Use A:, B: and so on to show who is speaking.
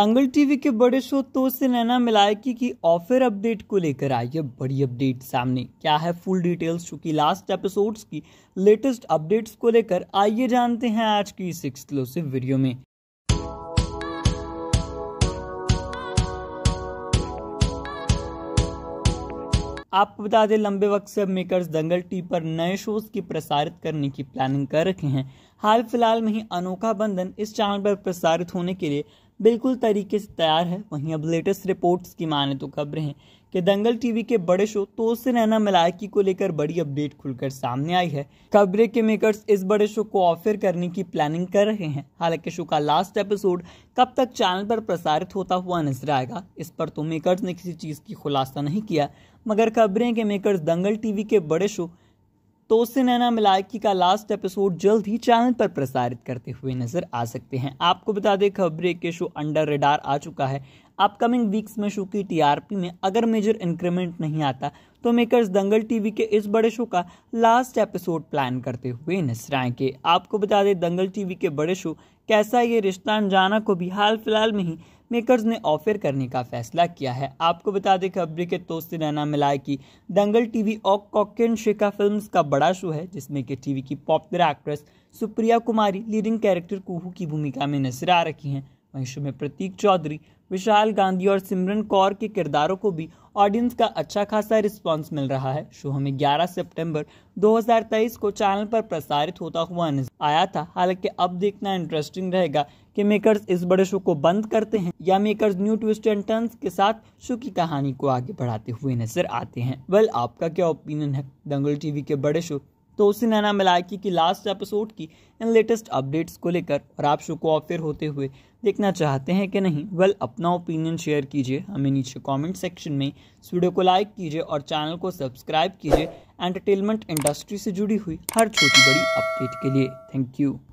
A: अंगल TV के बड़े show तो से नैना मिलायकी की ऑफर अपडेट को लेकर आई है बड़ी अपडेट सामने क्या है फुल डिटेल्स चूंकि लास्ट एपिसोड्स की लेटेस्ट अपडेट्स को लेकर आइए जानते हैं आज की इस एक्सक्लूसिव वीडियो में आपको बता दें लंबे वक्त से मेकर्स दंगल टी पर नए शोज की प्रसारित करने की प्लानिंग कर रखे हैं हाल फिलहाल में ही अनोखा बंधन इस चैनल पर प्रसारित होने के लिए बिल्कुल तरीके से तैयार है वहीं अब लेटेस्ट रिपोर्ट्स की माने तो खबरें हैं कि दंगल टीवी के बड़े शो तो से नैना मलायकी को लेकर बड़ी अपडेट खुलकर सामने आई है खबरें के मेकर्स इस बड़े शो को ऑफर करने की प्लानिंग कर रहे हैं हालांकि शो का लास्ट एपिसोड कब तक चैनल पर प्रसारित होता हुआ नजर आएगा इस पर तो मेकर्स ने किसी चीज की खुलासा नहीं किया मगर खबरें के मेकर्स दंगल टीवी के बड़े शो तो उससे नैना मिलायकी का लास्ट एपिसोड जल्द ही चैनल पर प्रसारित करते हुए नजर आ सकते हैं आपको बता दें खबरें के शो अंडर रेडार आ चुका है अपकमिंग वीक्स में शो की टीआरपी में अगर मेजर इंक्रीमेंट नहीं आता तो मेकर्स दंगल टीवी के इस बड़े शो का लास्ट एपिसोड प्लान करते हुए नजर आएंगे आपको बता दें दंगल टीवी के बड़े शो कैसा ये रिश्ता अनजाना को भी हाल फिलहाल में ही मेकर्स ने ऑफर करने का फैसला किया है आपको बता दें खबर के तो से मिला है कि दंगल टीवी और कॉकन शेखा फिल्म का बड़ा शो है जिसमें कि टीवी की popular actress Supriya Kumari leading character Kuhu की भूमिका में नजर आ रखी हैं वहीं शो में प्रतीक चौधरी विशाल गांधी और सिमरन कौर के किरदारों को भी ऑडियंस का अच्छा खासा रिस्पांस मिल रहा है शो हमें 11 सितंबर 2023 को चैनल पर प्रसारित होता हुआ नजर आया था हालांकि अब देखना इंटरेस्टिंग रहेगा कि मेकर्स इस बड़े शो को बंद करते हैं या makers new twist and turns के साथ शो की कहानी को आगे बढ़ाते हुए नजर आते हैं वेल आपका क्या ओपिनियन है दंगल टीवी के बड़े शो तो उसी नैना मिलाकी की लास्ट एपिसोड की इन लेटेस्ट अपडेट्स को लेकर और आप शो को ऑफेयर होते हुए देखना चाहते हैं कि नहीं वेल अपना ओपिनियन शेयर कीजिए हमें नीचे कमेंट सेक्शन में इस वीडियो को लाइक कीजिए और चैनल को सब्सक्राइब कीजिए एंटरटेनमेंट इंडस्ट्री से जुड़ी हुई हर छोटी बड़ी अपडेट के लिए थैंक यू